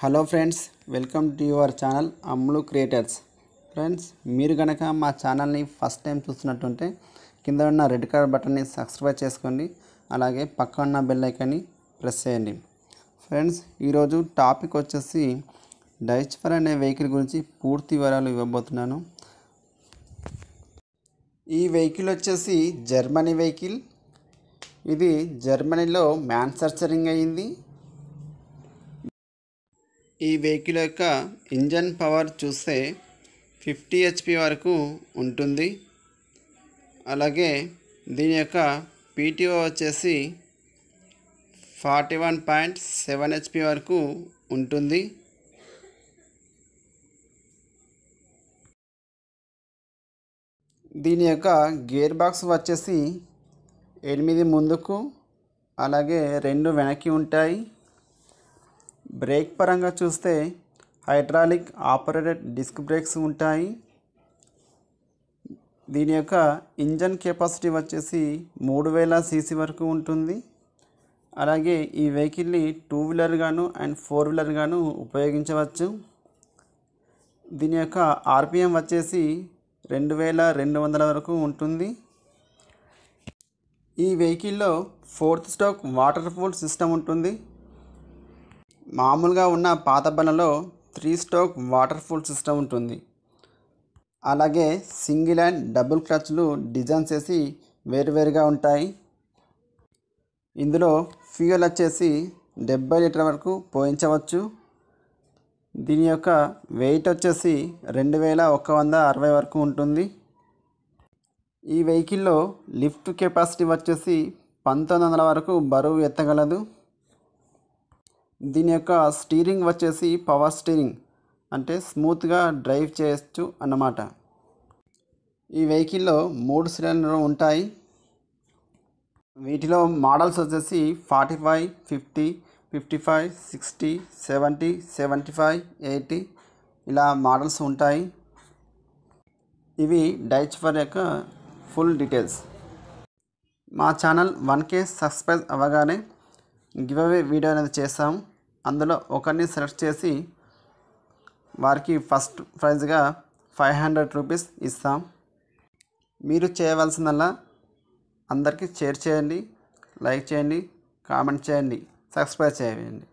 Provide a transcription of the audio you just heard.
hello friends welcome to your channel Ammulu creators friends మీరు కనుక మా ఛానల్ని ఫస్ట్ టైం చూస్తున్నట్టుంటే కింద ఉన్న రెడ్ కలర్ బటన్ని సబ్స్క్రైబ్ చేసుకోండి అలాగే పక్క ఉన్న బెల్ ఐకాన్ని ప్రెస్ చేయండి ఫ్రెండ్స్ ఈరోజు టాపిక్ వచ్చేసి డైచ్ఫర్ అనే వెహికల్ గురించి పూర్తి వివరాలు ఇవ్వబోతున్నాను ఈ వెహికల్ వచ్చేసి జర్మనీ వెహికల్ ఇది జర్మనీలో మ్యాన్ఫ్యాక్చరింగ్ అయ్యింది ఈ వెహికల్ యొక్క ఇంజన్ పవర్ చూస్తే ఫిఫ్టీ హెచ్పి వరకు ఉంటుంది అలాగే దీని యొక్క పీటీఓ వచ్చేసి forty one point seven HP వరకు ఉంటుంది దీని యొక్క గేర్ బాక్స్ వచ్చేసి ఎనిమిది ముందుకు అలాగే రెండు వెనక్కి ఉంటాయి బ్రేక్ పరంగా చూస్తే హైడ్రాలిక్ ఆపరేటెడ్ డిస్క్ బ్రేక్స్ ఉంటాయి దీని యొక్క ఇంజన్ కెపాసిటీ వచ్చేసి మూడు వేల సీసీ వరకు ఉంటుంది అలాగే ఈ వెహికల్ని టూ వీలర్గాను అండ్ ఫోర్ వీలర్గాను ఉపయోగించవచ్చు దీని యొక్క ఆర్పిఎం వచ్చేసి రెండు వేల రెండు వందల వరకు ఉంటుంది ఈ వెహికల్లో four stroke water full system ఉంటుంది మామూలుగా ఉన్న పాత బండలో three stroke water full system ఉంటుంది అలాగే సింగిల్ అండ్ డబుల్ క్లచ్లు డిజైన్ చేసి వేరువేరుగా ఉంటాయి ఇందులో ఫ్యూయల్ వచ్చేసి డెబ్బై లీటర్ వరకు పోయించవచ్చు దీని యొక్క వెయిట్ వచ్చేసి రెండు వేల ఒక వంద అరవై వరకు ఉంటుంది ఈ వెహికల్లో లిఫ్ట్ కెపాసిటీ వచ్చేసి పంతొమ్మిది వందల వరకు బరువు ఎత్తగలదు దీని యొక్క స్టీరింగ్ వచ్చేసి పవర్ స్టీరింగ్ అంటే స్మూత్గా డ్రైవ్ చేయొచ్చు అన్నమాట ఈ వెహికల్లో మూడు సిలిండర్లు ఉంటాయి వీటిలో మోడల్స్ వచ్చేసి forty five fifty fifty five sixty seventy seventy five eighty ఇలా మోడల్స్ ఉంటాయి ఇవి డైచ్ ఫర్ యొక్క ఫుల్ డీటెయిల్స్ మా ఛానల్ వన్ కే సబ్స్క్రైబ్ అవ్వగానే గివ్ అవే వీడియో అనేది చేస్తాం అందులో ఒకరిని సెలెక్ట్ చేసి వారికి ఫస్ట్ ప్రైజ్గా ఫైవ్ హండ్రెడ్ రూపీస్ ఇస్తాం మీరు చేయవలసిందల్లా అందరికీ షేర్ చేయండి లైక్ చేయండి కామెంట్ చేయండి సబ్స్క్రైబ్ చేయండి